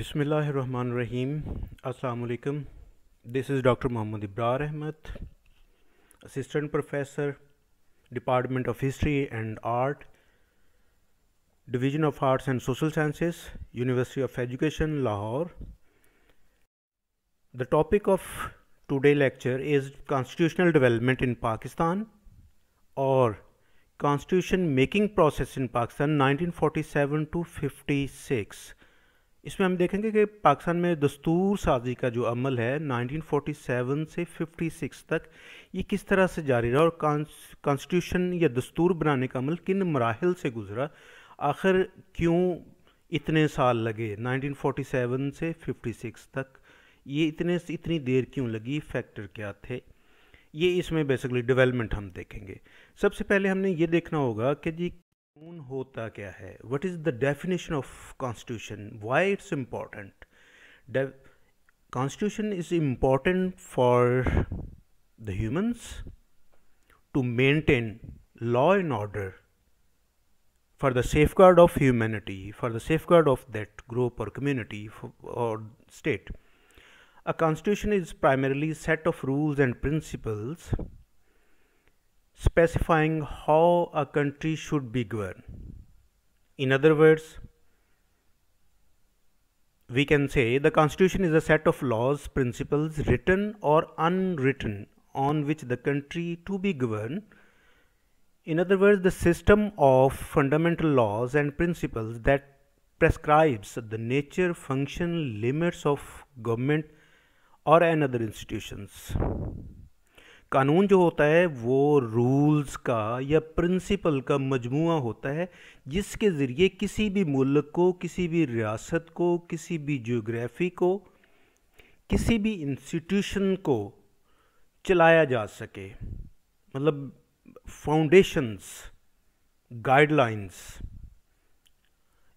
Bismillah Bismillahirrahmanirrahim. Assalamu alaikum. This is Dr. Muhammad Ibrahim Ahmed, Assistant Professor, Department of History and Art, Division of Arts and Social Sciences, University of Education, Lahore. The topic of today's lecture is Constitutional Development in Pakistan or Constitution Making Process in Pakistan 1947 to 56 इसमें हम देखेंगे कि पाकिस्तान में दस्तूर साजी का जो अमल है 1947 से 56 तक ये किस तरह से जारी रहा और कॉन्स्टिट्यूशन या दस्तूर बनाने का अमल किन मराहल से गुजरा आखिर क्यों इतने साल लगे 1947 से 56 तक ये इतने इतनी देर क्यों लगी फैक्टर क्या थे ये इसमें बेसिकली डेवलपमेंट हम देखेंगे सबसे पहले हमने ये देखना होगा कि जी कानून होता क्या है what is the definition of constitution why it's important constitution is important for the humans to maintain law and order for the safeguard of humanity for the safeguard of that group और community और state a constitution is primarily set of rules and principles specifying how a country should be governed. In other words, we can say the constitution is a set of laws, principles, written or unwritten on which the country to be governed. In other words, the system of fundamental laws and principles that prescribes the nature, function, limits of government or another institutions. कानून जो होता है वो rules का या principal का मजमू होता है जिसके ज़रिए किसी भी मुल्क को किसी भी रियासत को किसी भी जोग्राफ़ी को किसी भी इंस्टीट्यूशन को चलाया जा सके मतलब फाउंडेशंस गाइडलाइंस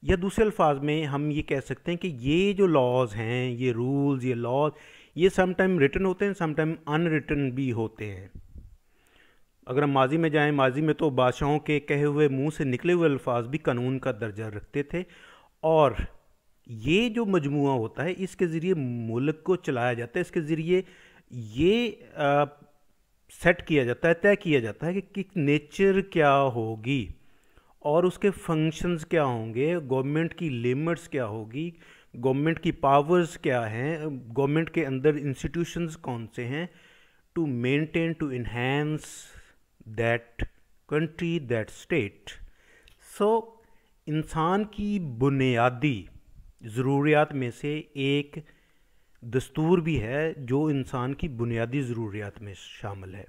या दूसरे अल्फाज में हम ये कह सकते हैं कि ये जो लॉज हैं ये रूल्स ये लॉज ये समटाइम रिटर्न होते हैं समटाइम अनरिटर्न भी होते हैं अगर हम माजी में जाएं माजी में तो बादशाहों के कहे हुए मुंह से निकले हुए अल्फाज भी कानून का दर्जा रखते थे और ये जो मजमू होता है इसके ज़रिए मुल्क को चलाया जाता है इसके ज़रिए ये आ, सेट किया जाता है तय किया जाता है कि, कि नेचर क्या होगी और उसके फंक्शंस क्या होंगे गवर्नमेंट की लिमिट्स क्या होगी गवर्नमेंट की पावर्स क्या हैं गवर्नमेंट के अंदर इंस्टीट्यूशंस कौन से हैं to maintain to enhance that country that state so इंसान की बुनियादी ज़रूरियात में से एक दस्तूर भी है जो इंसान की बुनियादी ज़रूरियात में शामिल है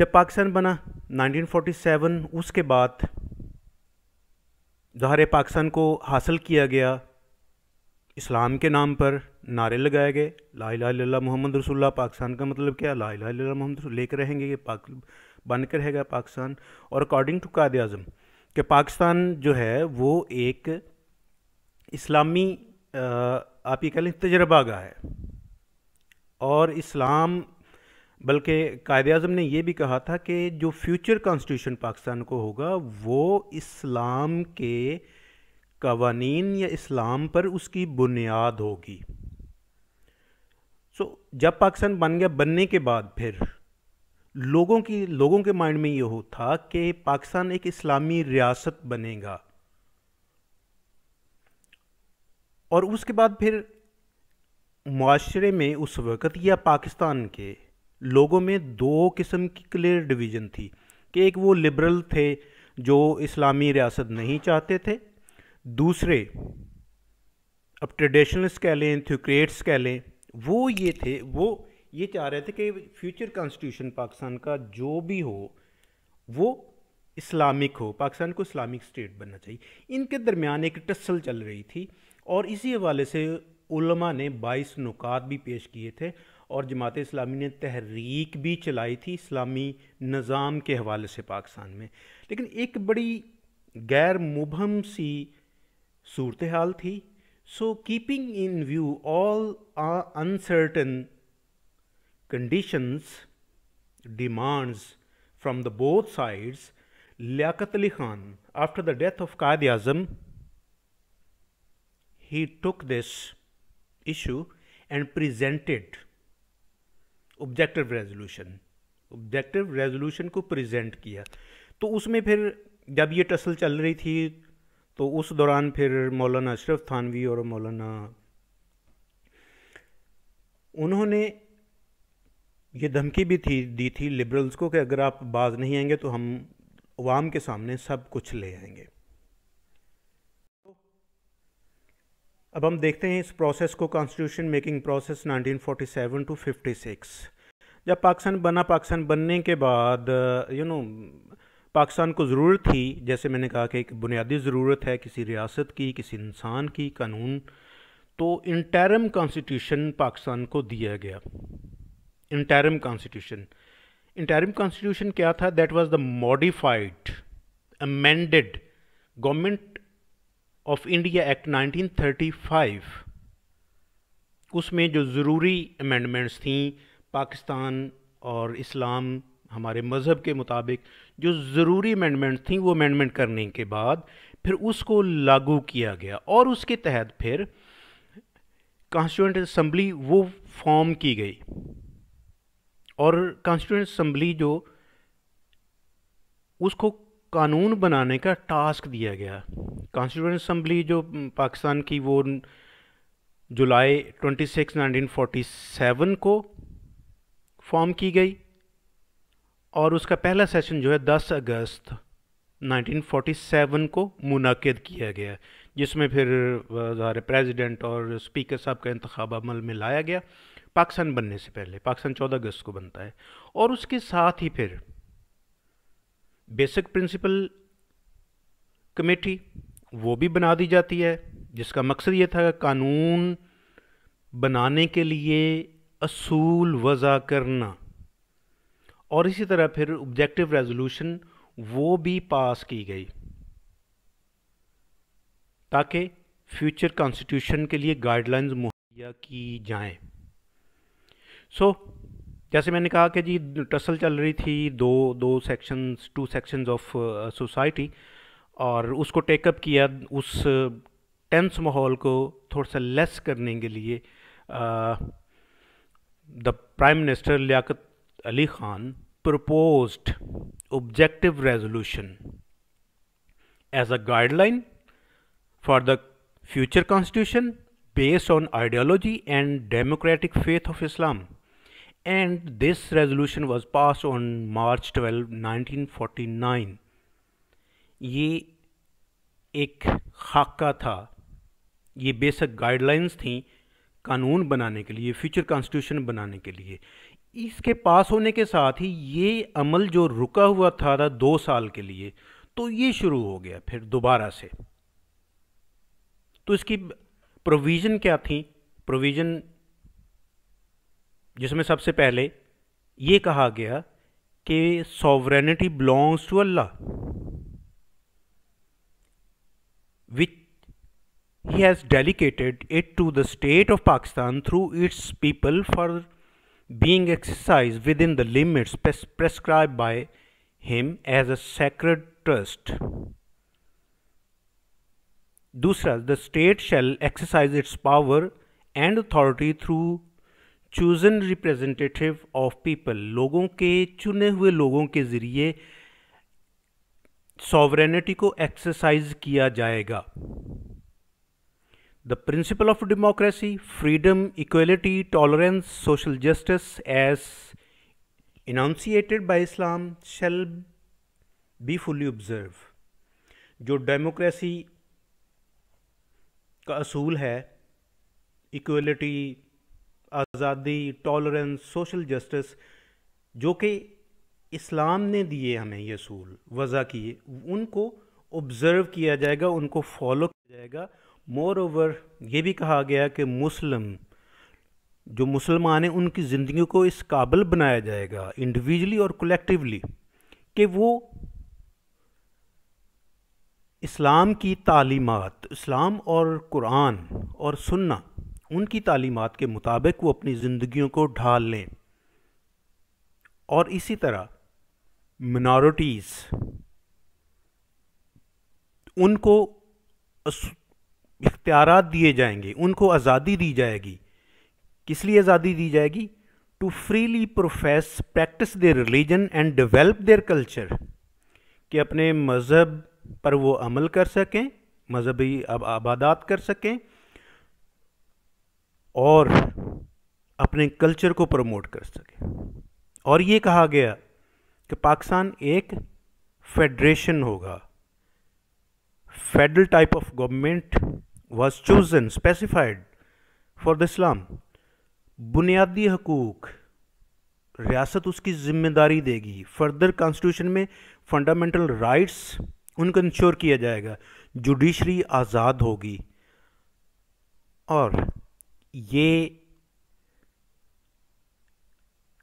जब पाकिस्तान बना 1947 उसके बाद जहर पाकिस्तान को हासिल किया गया इस्लाम के नाम पर नारे लगाए गए ला ला मोहम्मद रसुल्ला पाकिस्तान का मतलब क्या ला ला मोहम्मद लेकर रहेंगे ये पाक बन कर रहेगा पाकिस्तान और अकॉर्डिंग टू काद अजम कि पाकिस्तान जो है वो एक इस्लामी आप ये कह लें तजर्बागा है और इस्लाम बल्कि कायद अजम ने यह भी कहा था कि जो फ्यूचर कॉन्स्टिट्यूशन पाकिस्तान को होगा वो इस्लाम के कवानीन या इस्लाम पर उसकी बुनियाद होगी सो so, जब पाकिस्तान बन गया बनने के बाद फिर लोगों की लोगों के माइंड में ये हो था कि पाकिस्तान एक इस्लामी रियासत बनेगा और उसके बाद फिर माशरे में उस वक़्त या पाकिस्तान के लोगों में दो किस्म की क्लियर डिवीज़न थी कि एक वो लिबरल थे जो इस्लामी रियासत नहीं चाहते थे दूसरे अब ट्रेडिशनल्स कह लें थ्यूक्रेट्स कह लें वो ये थे वो ये चाह रहे थे कि फ्यूचर कॉन्स्टिट्यूशन पाकिस्तान का जो भी हो वो इस्लामिक हो पाकिस्तान को इस्लामिक स्टेट बनना चाहिए इनके दरमियान एक टस्सल चल रही थी और इसी हवाले से उलमा ने बाईस नुकात भी पेश किए थे और जमात इस्लामी ने तहरीक भी चलाई थी इस्लामी निज़ाम के हवाले से पाकिस्तान में लेकिन एक बड़ी गैर मुबहम सी सूरत हाल थी so keeping in view all uncertain conditions demands from the both sides Liaquat Ali Khan after the death of Quaid Azam he took this issue and presented objective resolution objective resolution को प्रेजेंट किया तो उसमें फिर जब ये टसल चल रही थी तो उस दौरान फिर मौलाना अशरफ थानवी और मौलाना उन्होंने ये धमकी भी थी दी थी लिबरल्स को कि अगर आप बाज नहीं आएंगे तो हम आवाम के सामने सब कुछ ले आएंगे अब हम देखते हैं इस प्रोसेस को कॉन्स्टिट्यूशन मेकिंग प्रोसेस 1947 टू 56 जब पाकिस्तान बना पाकिस्तान बनने के बाद यू नो पाकिस्तान को ज़रूरत थी जैसे मैंने कहा कि एक बुनियादी ज़रूरत है किसी रियासत की किसी इंसान की कानून तो इंटरम कॉन्स्टिट्यूशन पाकिस्तान को दिया गया इंटरम कॉन्स्टिट्यूशन इंटरम कॉन्स्टिट्यूशन क्या था that was the modified amended government of India act 1935 उसमें जो ज़रूरी अमेंडमेंट्स थी पाकिस्तान और इस्लाम हमारे मज़हब के मुताबिक जो ज़रूरी अमेंडमेंट थी वो अमेंडमेंट करने के बाद फिर उसको लागू किया गया और उसके तहत फिर कॉन्स्टिट्यूंट असम्बली वो फॉर्म की गई और कॉन्स्टिट्यूंट असम्बली जो उसको कानून बनाने का टास्क दिया गया कॉन्स्टिट्यूंट असम्बली जो पाकिस्तान की वो जुलाई 26 1947 को फॉर्म की गई और उसका पहला सेशन जो है 10 अगस्त 1947 को मुनद किया गया जिसमें फिर ज़ाहिर प्रेसिडेंट और स्पीकर साहब का इंतखब अमल में लाया गया पाकिस्तान बनने से पहले पाकिस्तान 14 अगस्त को बनता है और उसके साथ ही फिर बेसिक प्रिंसिपल कमेटी वो भी बना दी जाती है जिसका मकसद ये था कि कानून बनाने के लिए असूल वज़ा करना और इसी तरह फिर ऑब्जेक्टिव रेजोल्यूशन वो भी पास की गई ताकि फ्यूचर कॉन्स्टिट्यूशन के लिए गाइडलाइंस मुहैया की जाएं सो so, जैसे मैंने कहा कि जी टसल चल रही थी दो दो sections two sections of society और उसको टेकअप किया उस टेंस माहौल को थोड़ा सा लेस करने के लिए the prime minister Liaquat Ali Khan propose objective resolution as a guideline for the future constitution based on ideology and democratic faith of Islam and this resolution was passed on March 12, 1949. ये एक खाका था ये बेसिक गाइडलाइंस थी कानून बनाने के लिए फ्यूचर कॉन्स्टिट्यूशन बनाने के लिए इसके पास होने के साथ ही ये अमल जो रुका हुआ था, था दो साल के लिए तो ये शुरू हो गया फिर दोबारा से तो इसकी प्रोविज़न क्या थी प्रोविज़न जिसमें सबसे पहले ये कहा गया कि sovereignty belongs to Allah which he has delegated it to the state of Pakistan through its people for being exercise within the limits prescribe by him as a sacred trust दूसरा the state shall exercise its power and authority through chosen representative of people लोगों के चुने हुए लोगों के जरिए sovereignty को exercise किया जाएगा the principle of democracy freedom equality tolerance social justice as enunciated by Islam shall be fully observe जो डेमोक्रेसी का असूल है इक्वलिटी आज़ादी टॉलरेंस सोशल जस्टिस जो कि इस्लाम ने दिए हमें ये असूल वज़ा किए उनको ऑब्ज़र्व किया जाएगा उनको फॉलो किया जाएगा मोर ओवर ये भी कहा गया कि मुस्लिम जो मुसलमान हैं उनकी ज़िंदगी को इस काबिल बनाया जाएगा इंडिविजुअली और कलेक्टिवली कि वो इस्लाम की तालीमत इस्लाम और कुरान और सुन्ना उनकी तालीमत के मुताबिक वो अपनी ज़िंदगियों को ढाल लें और इसी तरह मिनॉरिटीज़ उनको इख्तियार दिए जाएंगे उनको आज़ादी दी जाएगी किस लिए आज़ादी दी जाएगी to freely profess practice their religion and develop their culture कि अपने मज़हब पर वो अमल कर सकें मजहबी आबादात कर सकें और अपने कल्चर को प्रमोट कर सके और ये कहा गया कि पाकिस्तान एक फेडरेशन होगा federal type of government was chosen specified for the Islam बुनियादी हकूक़ रियासत उसकी जिम्मेदारी देगी फर्दर कॉन्स्टिट्यूशन में फंडामेंटल राइट्स उनको इंश्योर किया जाएगा जुडिशरी आज़ाद होगी और ये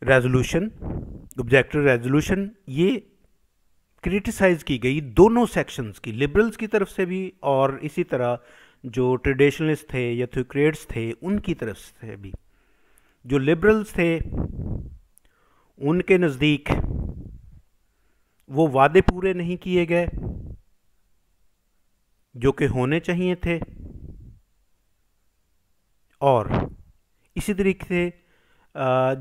रेजोल्यूशन ऑब्जेक्टिव रेजोल्यूशन ये क्रिटिसाइज़ की गई दोनों सेक्शंस की लिबरल्स की तरफ से भी और इसी तरह जो ट्रेडिशनलिस्ट थे या थ्यूक्रेट्स थे उनकी तरफ से भी जो लिबरल्स थे उनके नज़दीक वो वादे पूरे नहीं किए गए जो कि होने चाहिए थे और इसी तरीके से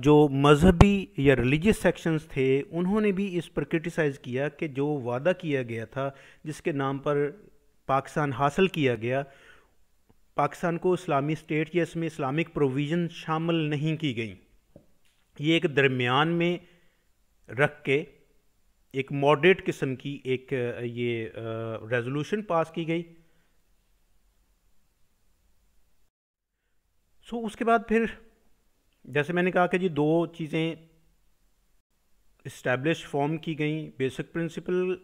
जो मजहबी या रिलीजियस सेक्शंस थे उन्होंने भी इस पर क्रिटिसाइज़ किया कि जो वादा किया गया था जिसके नाम पर पाकिस्तान हासिल किया गया पाकिस्तान को इस्लामी स्टेट या इसमें इस्लामिक प्रोविज़न शामिल नहीं की गई ये एक दरमियान में रख के एक मॉडरेट किस्म की एक ये रेजोल्यूशन पास की गई सो so, उसके बाद फिर जैसे मैंने कहा कि जी दो चीज़ें इस्टेब्लिश फॉर्म uh, की गई बेसिक प्रिंसिपल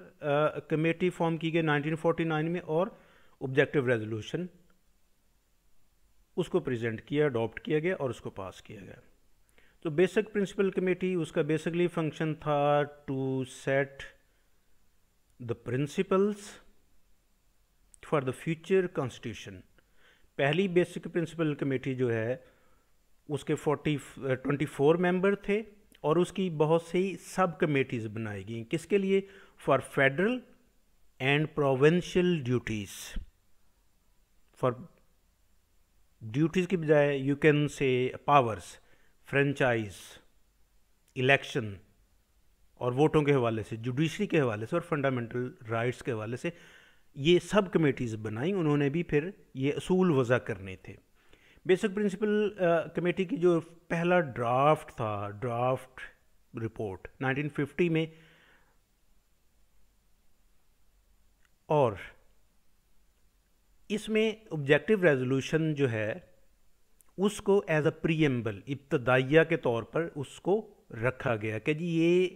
कमेटी फॉर्म की गई 1949 में और ऑब्जेक्टिव रेजोल्यूशन उसको प्रेजेंट किया अडॉप्ट किया गया और उसको पास किया गया तो बेसिक प्रिंसिपल कमेटी उसका बेसिकली फंक्शन था to set the principles for the future constitution पहली बेसिक प्रिंसिपल कमेटी जो है उसके फोर्टी ट्वेंटी फोर मेम्बर थे और उसकी बहुत सी सब कमेटीज़ बनाई गई किसके लिए for federal and provincial duties for duties की बजाय you can say powers franchise election और वोटों के हवाले से जुडिशरी के हवाले से और फंडामेंटल राइट्स के हवाले से ये सब कमेटीज़ बनाई उन्होंने भी फिर ये असूल वज़ा करने थे बेसिक प्रिंसिपल कमेटी की जो पहला ड्राफ्ट था ड्राफ्ट रिपोर्ट 1950 में और इसमें ऑब्जेक्टिव रेजोल्यूशन जो है उसको एज अ प्रीएम्बल इब्तदाइया के तौर पर उसको रखा गया कि जी ये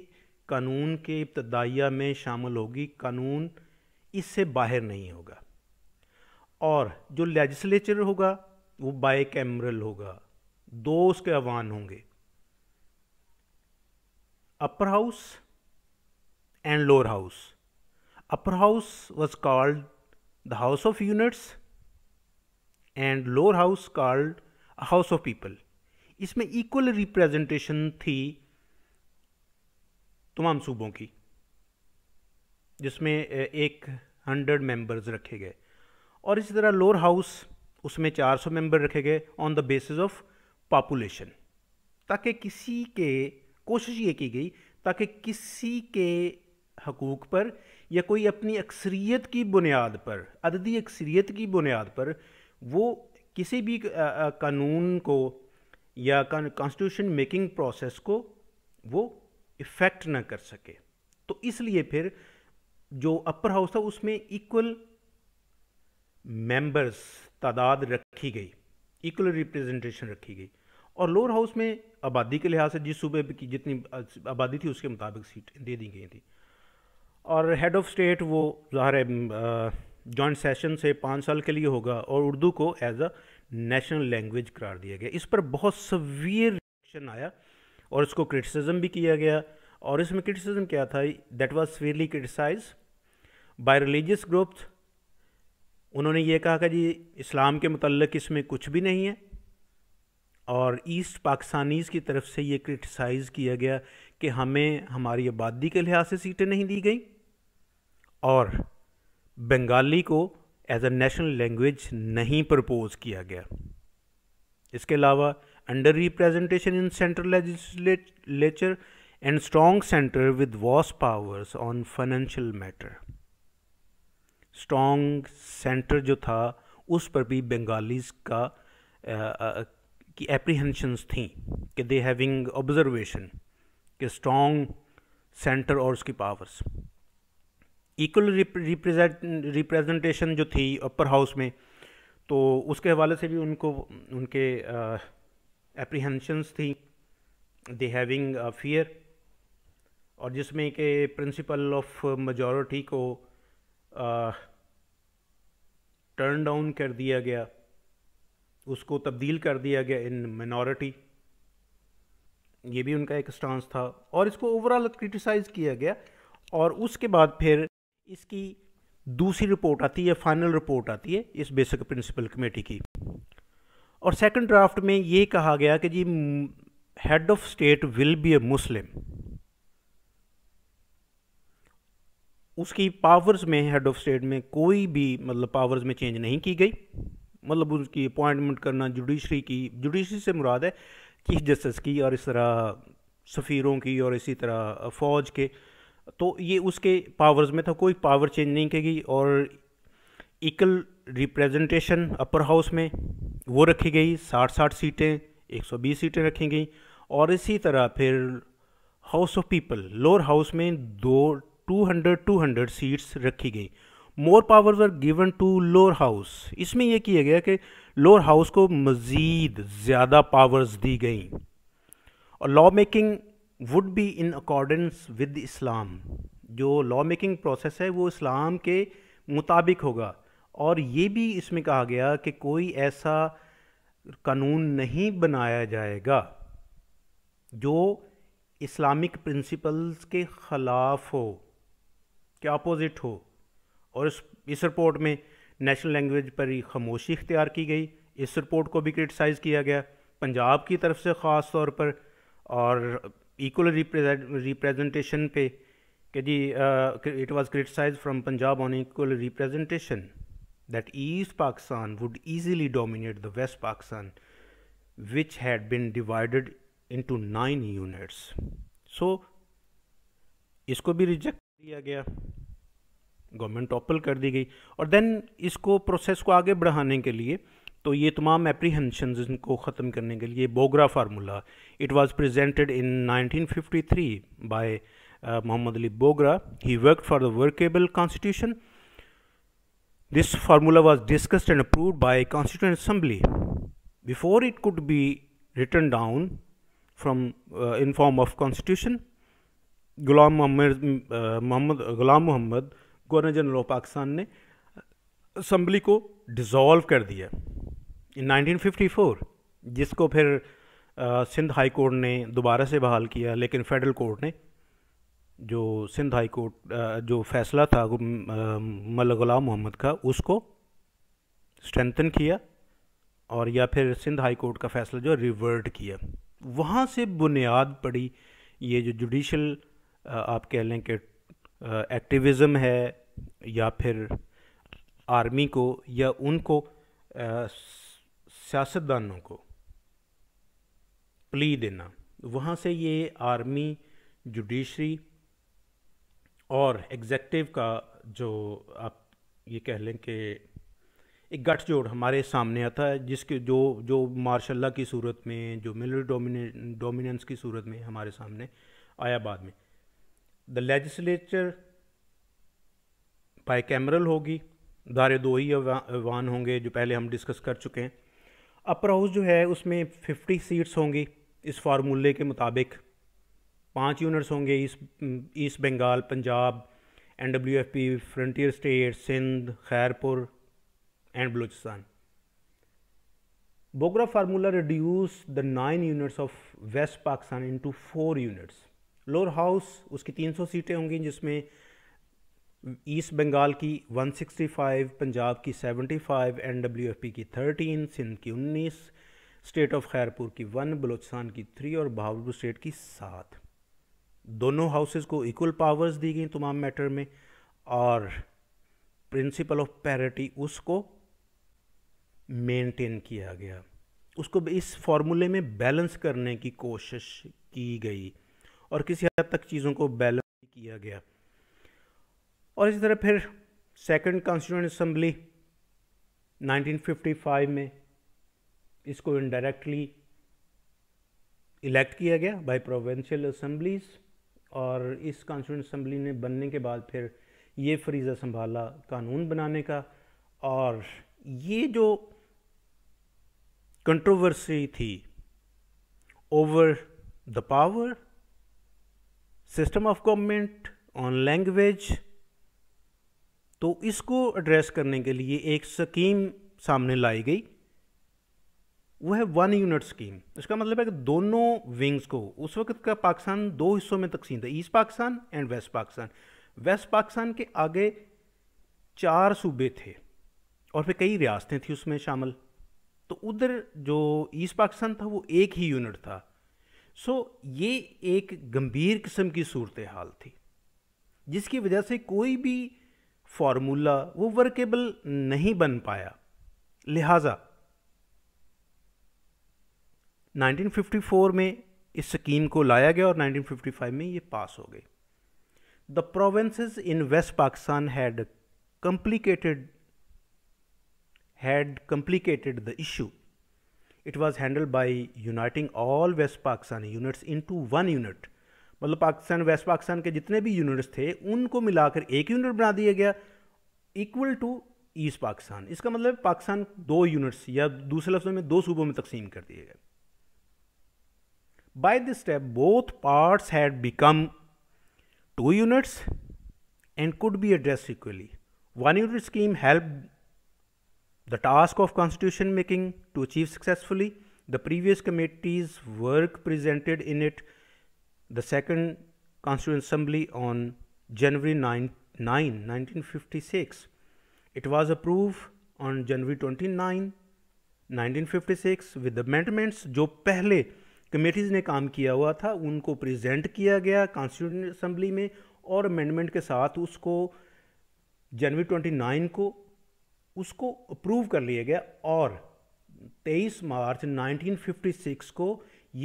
कानून के इब्तदाइया में शामिल होगी कानून इससे बाहर नहीं होगा और जो लेजिस्लेचर होगा वो बाय कैमरल होगा दो उसके आह्वान होंगे upper house and lower house upper house was called the house of units and lower house called house of people इसमें इक्वल रिप्रेजेंटेशन थी तमाम सूबों की जिसमें एक हंड्रेड मेंबर्स रखे गए और इसी तरह लोअर हाउस उसमें 400 मेंबर रखे गए on the basis of population ताकि किसी के कोशिश ये की गई ताकि किसी के हकूक़ पर या कोई अपनी अक्सरीत की बुनियाद पर अददी अक्सरीत की बुनियाद पर वो किसी भी कानून को या कॉन्स्टिट्यूशन मेकिंग प्रोसेस को वो इफ़ेक्ट ना कर सके तो इसलिए फिर जो अपर हाउस था उसमें इक्वल मेंबर्स तादाद रखी गई इक्वल रिप्रेजेंटेशन रखी गई और लोअर हाउस में आबादी के लिहाज से जिस सूबे की जितनी आबादी थी उसके मुताबिक सीटें दे दी गई थी और हेड ऑफ स्टेट वो ज़ाहिर है जॉइंट सेशन से पाँच साल के लिए होगा और उर्दू को एज अ नेशनल लैंग्वेज करार दिया गया इस पर बहुत सवियर रिएक्शन आया और इसको क्रिटिसिज्म भी किया गया और इसमें क्रिटिसिज्म क्या था that was severely criticize by religious groups उन्होंने ये कहा कि जी इस्लाम के मतलब इसमें कुछ भी नहीं है और ईस्ट पाकिस्तानीज़ की तरफ से ये क्रिटिसाइज़ किया गया कि हमें हमारी आबादी के लिहाज से सीटें नहीं दी गई और बंगाली को एज अ नेशनल लैंग्वेज नहीं प्रपोज़ किया गया इसके अलावा under representation in central legislature and strong center with vast powers on financial matter. Strong center जो था उस पर भी बंगालीज का की एप्रीहेंशंस थी कि दे हैविंग ऑब्जर्वेशन कि स्ट्रॉन्ग सेंटर और उसकी पावर्स इक्वल रिप्रेजेंटेशन जो थी अपर हाउस में तो उसके हवाले से भी उनको उनके एप्रीहेंशंस थी दे हैविंग फियर और जिसमें कि प्रिंसिपल ऑफ मजॉरिटी को टर्न डाउन कर दिया गया उसको तब्दील कर दिया गया इन मिनोरिटी ये भी उनका एक स्टांस था और इसको ओवरऑल क्रिटिसाइज़ किया गया और उसके बाद फिर इसकी दूसरी रिपोर्ट आती है फाइनल रिपोर्ट आती है इस बेसिक प्रिंसिपल कमेटी की और सेकंड ड्राफ्ट में ये कहा गया कि जी head of state will be a Muslim उसकी पावर्स में हेड ऑफ स्टेट में कोई भी मतलब पावर्स में चेंज नहीं की गई मतलब उसकी अपॉइंटमेंट करना जुडिशरी की जुडिशरी से मुराद है चीफ जस्टिस की और इस तरह सफ़ीरों की और इसी तरह फ़ौज के तो ये उसके पावर्स में था कोई पावर चेंज नहीं की गई और इक्वल रिप्रेजेंटेशन अपर हाउस में वो रखी गई साठ साठ सीटें 120 सीटें रखी गई और इसी तरह फिर house of people lower house में दो 200 200 सीट्स रखी गई more powers are given to lower house इसमें यह किया गया कि लोअर हाउस को मज़ीद ज़्यादा पावर्स दी गई और law making would be in accordance with Islam जो लॉ मेकिंग प्रोसेस है वो इस्लाम के मुताबिक होगा और ये भी इसमें कहा गया कि कोई ऐसा कानून नहीं बनाया जाएगा जो इस्लामिक प्रिंसिपल्स के ख़िलाफ़ हो के अपोज़िट हो और इस इस रिपोर्ट में नेशनल लैंग्वेज पर ही खामोशी इख्तियार की गई इस रिपोर्ट को भी क्रिटिसाइज़ किया गया पंजाब की तरफ से ख़ास तौर पर और इक्वल रिप्रेजेंटेशन पे कि जी it was criticize from Punjab on equal representation that east Pakistan would easily dominate the west Pakistan which had been divided into nine units so इसको भी रिजेक्ट दिया गया गवर्नमेंट टॉपल कर दी गई और देन इसको प्रोसेस को आगे बढ़ाने के लिए तो ये तमाम एप्रीहेंशन को ख़त्म करने के लिए Bogra formula it was presented in 1953 by Mohammad Ali Bogra he work for the workable constitution this formula was discussed and approved by constituent assembly before it could be return down from in form of constitution Ghulam Mohammad Mohammad Ghulam Mohammad governor general of Pakistan ने assembly को dissolve कर दिया इन 1954 जिसको फिर आ, Sindh high court ने दोबारा से बहाल किया लेकिन फेडरल कोर्ट ने जो सिंध हाई कोर्ट जो फैसला था मल गुलाम मोहम्मद का उसको स्ट्रेंथन किया और या फिर सिंध हाई कोर्ट का फैसला जो रिवर्ट किया वहाँ से बुनियाद पड़ी ये जो जुडिशल आप कह लें कि एक्टिविज़म है या फिर आर्मी को या उनको सियासतदानों को प्ली देना वहाँ से ये आर्मी जुडिशरी और एग्जेक्टिव का जो आप ये कह लें कि एक गठजोड़ हमारे सामने आता है जिसके जो जो मार्शल की सूरत में जो मिलिट्री डोमिनेंस की सूरत में हमारे सामने आया बाद में द लेजिस्लेचर कैमरल होगी दारे दो ही अवान होंगे जो पहले हम डिस्कस कर चुके हैं अपर हाउस जो है उसमें फिफ्टी सीट्स होंगी इस फार्मूले के मुताबिक पाँच यूनिट्स होंगे east east Bengal Punjab N W F P frontier state Sindh Khairpur and Balochistan Bogra formula reduce the nine units of west Pakistan into four units lower house उसकी 300 सीटें होंगी जिसमें ईस्ट बंगाल की 165, पंजाब की 75, एनडब्ल्यूएफपी की 13, सिंध की 19, स्टेट ऑफ खैरपुर की 1, बलूचिस्तान की 3 और बहावलपुर स्टेट की 7। दोनों हाउसेस को इक्वल पावर्स दी गई तमाम मैटर में और प्रिंसिपल ऑफ पैरिटी उसको मेंटेन किया गया उसको इस फॉर्मूले में बैलेंस करने की कोशिश की गई और किसी हद तक चीज़ों को बैलेंस किया गया और इसी तरह फिर सेकंड कॉन्स्टिट्यूंट असम्बली 1955 में इसको इनडायरेक्टली इलेक्ट किया गया बाय प्रोविंशियल असम्बलीज और इस कॉन्स्टिट्यूंट असम्बली ने बनने के बाद फिर ये फरीज़ा संभाला कानून बनाने का और ये जो कंट्रोवर्सी थी over the power system of government on language तो इसको एड्रेस करने के लिए एक स्कीम सामने लाई गई वो है वन यूनिट स्कीम इसका मतलब है कि दोनों विंग्स को उस वक्त का पाकिस्तान दो हिस्सों में तकसीम था east Pakistan and west Pakistan west Pakistan के आगे चार सूबे थे और फिर कई रियासतें थी उसमें शामिल तो उधर जो ईस्ट पाकिस्तान था वो एक ही यूनिट था सो ये एक गंभीर किस्म की सूरत हाल थी जिसकी वजह से कोई भी फार्मूला वो वर्केबल नहीं बन पाया लिहाजा 1954 में इस स्कीम को लाया गया और 1955 में ये पास हो गई the provinces in west Pakistan had complicated had complicated the issue it was handle by uniting all west Pakistani units into one unit मतलब पाकिस्तान वेस्ट पाकिस्तान के जितने भी यूनिट्स थे उनको मिलाकर एक यूनिट बना दिया गया इक्वल टू ईस्ट पाकिस्तान इसका मतलब पाकिस्तान दो यूनिट्स या दूसरे लफ्जों में दो सूबों में तकसीम कर दिए गए by this step both parts had become two units and could be address equally one unit scheme help The task of constitution making to achieve successfully the previous committee's work presented in it the second Constituent Assembly on January 9, 9 1956. It was approved on January 29, 1956 with amendments जो पहले committees ने काम किया हुआ था उनको present किया गया कॉन्स्टिट्यूशन असम्बली में और अमेंडमेंट के साथ उसको जनवरी 29 को उसको अप्रूव कर लिया गया और 23 मार्च 1956 को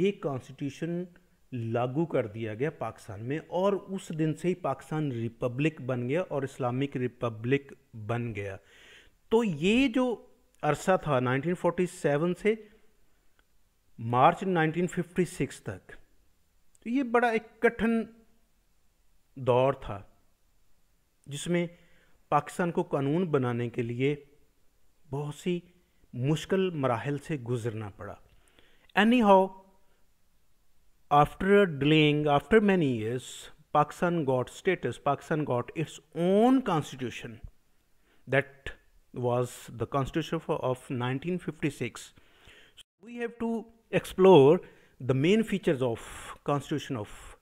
ये कॉन्स्टिट्यूशन लागू कर दिया गया पाकिस्तान में और उस दिन से ही पाकिस्तान रिपब्लिक बन गया और इस्लामिक रिपब्लिक बन गया तो ये जो अरसा था 1947 से मार्च 1956 तक तो ये बड़ा एक कठिन दौर था जिसमें पाकिस्तान को कानून बनाने के लिए बहुत सी मुश्किल मराहल से गुजरना पड़ा anyhow after delaying after many years Pakistan got status Pakistan got its own constitution that was the constitution of nineteen fifty six we have to explore the main features of constitution of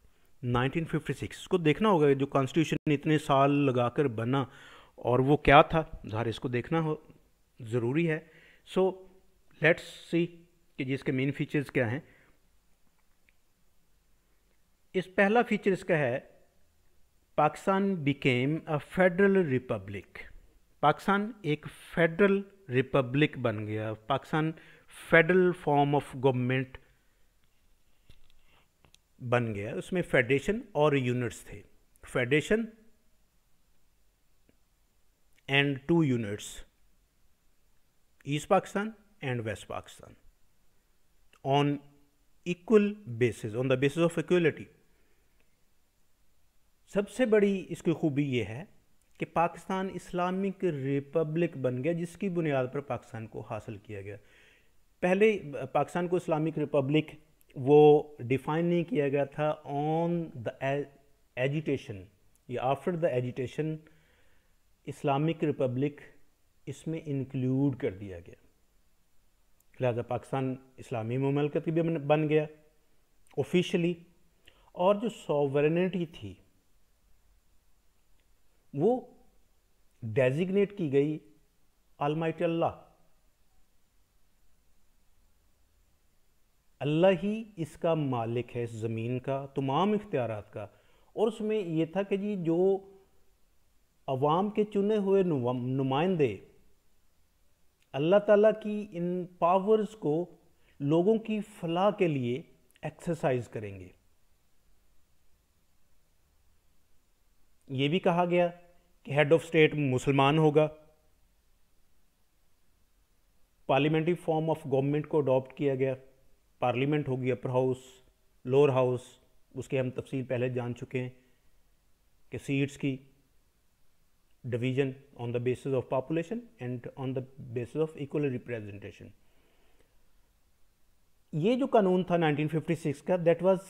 1956 को देखना होगा जो constitution इतने साल लगाकर बना और वो क्या था ज़ाहिर इसको देखना हो ज़रूरी है सो लेट्स सी कि जिसके मेन फीचर्स क्या हैं इस पहला फीचर इसका है Pakistan became a federal republic Pakistan एक फेडरल रिपब्लिक बन गया Pakistan federal form of government बन गया उसमें फेडरेशन और यूनिट्स थे federation and two units East Pakistan and West Pakistan on equal basis on the basis of equality सबसे बड़ी इसकी खूबी ये है कि पाकिस्तान इस्लामिक रिपब्लिक बन गया जिसकी बुनियाद पर पाकिस्तान को हासिल किया गया पहले पाकिस्तान को इस्लामिक रिपब्लिक वो डिफाइन नहीं किया गया था ऑन द एजिटेशन या after the agitation Islamic republic इसमें इंक्लूड कर दिया गया लिहाजा पाकिस्तान इस्लामी ममलकत भी बन गया ऑफिशली और जो सॉवरनिटी थी वो डेजिग्नेट की गई आलमाइट अल्लाह अल्लाह ही इसका मालिक है इस ज़मीन का तमाम इख्तियार का और उसमें यह था कि जी जो अवाम के चुने हुए नुमाइंदे अल्लाह ताला की इन पावर्स को लोगों की फलाह के लिए एक्सरसाइज करेंगे ये भी कहा गया कि हेड ऑफ स्टेट मुसलमान होगा पार्लियामेंट्री फॉर्म ऑफ गवर्नमेंट को अडॉप्ट किया गया पार्लियामेंट होगी अपर हाउस लोअर हाउस उसके हम तफसील पहले जान चुके हैं कि सीट्स की division on the basis of population and on the basis of equal representation. ये जो कानून था 1956 का that was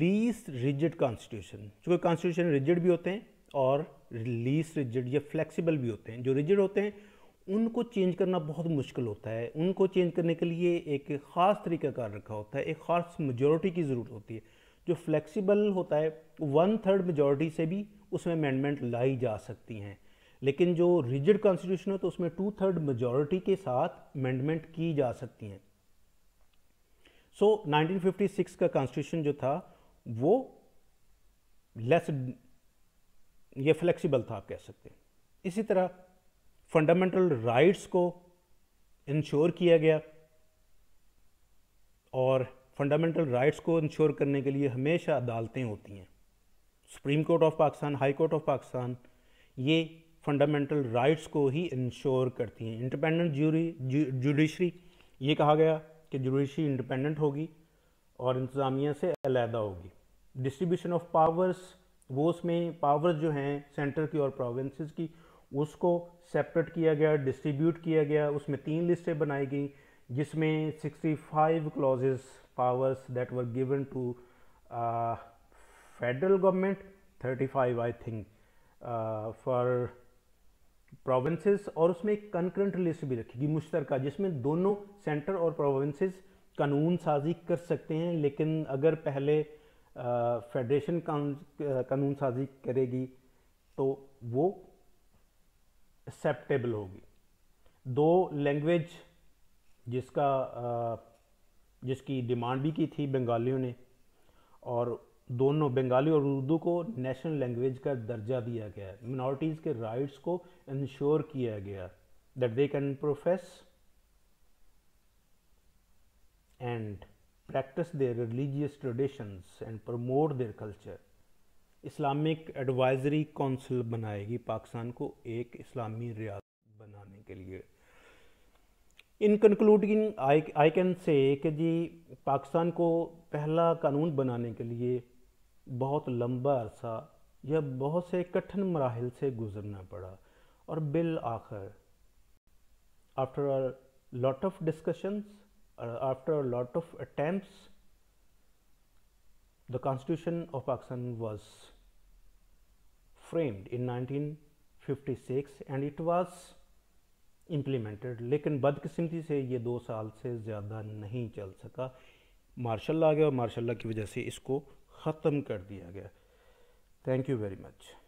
least rigid constitution चूंकि कॉन्स्टिट्यूशन रिजिड भी होते हैं और लीस्ट रिजिड या फ्लेक्सिबल भी होते हैं जो रिजिड होते हैं उनको चेंज करना बहुत मुश्किल होता है उनको चेंज करने के लिए एक ख़ास तरीका कार रखा होता है एक ख़ास मेजोरिटी की ज़रूरत होती है जो फ्लेक्सिबल होता है वन थर्ड मेजोरिटी से भी उसमें अमेंडमेंट लाई जा सकती हैं लेकिन जो रिजिड कॉन्स्टिट्यूशन है तो उसमें टू थर्ड मेजॉरिटी के साथ अमेंडमेंट की जा सकती हैं सो so, 1956 का कॉन्स्टिट्यूशन जो था वो लेस ये फ्लेक्सिबल था आप कह सकते हैं इसी तरह फंडामेंटल राइट्स को इंश्योर किया गया और फंडामेंटल राइट्स को इंश्योर करने के लिए हमेशा अदालतें होती हैं supreme court of Pakistan high court of Pakistan ये फंडामेंटल राइट्स को ही इंश्योर करती हैं इंडिपेंडेंट जूरी जुडिशरी ये कहा गया कि जुडिशरी इंडिपेंडेंट होगी और इंतज़ामिया से अलहदा होगी डिस्ट्रीब्यूशन ऑफ पावर्स वो उसमें पावर्स जो हैं सेंटर की और प्रोविंसेस की उसको सेपरेट किया गया डिस्ट्रीब्यूट किया गया उसमें तीन लिस्टें बनाई गई जिसमें 65 clauses powers that were given to federal government 35 I think for provinces और उसमें एक कंकरेंट लिस्ट भी रखेगी मुश्तरका जिसमें दोनों सेंटर और प्रोविंसेस कानून साजी कर सकते हैं लेकिन अगर पहले फेडरेशन कानून साजी करेगी तो वो एक्सेप्टेबल होगी दो लैंग्वेज जिसका आ, uh, जिसकी डिमांड भी की थी बंगालियों ने और दोनों बंगाली और उर्दू को नेशनल लैंग्वेज का दर्जा दिया गया है मिनोरिटीज के राइट्स को इंश्योर किया गया that they can profess and practice their religious traditions and promote their culture Islamic advisory council बनाएगी पाकिस्तान को एक इस्लामी रियासत बनाने के लिए इन concluding I I can say कि जी पाकिस्तान को पहला कानून बनाने के लिए बहुत लंबा अरसा या बहुत से कठिन मराहल से गुजरना पड़ा और बिल आखिर after a lot of discussions after lot of attempts the constitution of Pakistan was framed in 1956 and it was implemented लेकिन बदकिस्मती से ये दो साल से ज़्यादा नहीं चल सका मार्शल आ गया और मार्शल की वजह से इसको ख़त्म कर दिया गया थैंक यू वेरी मच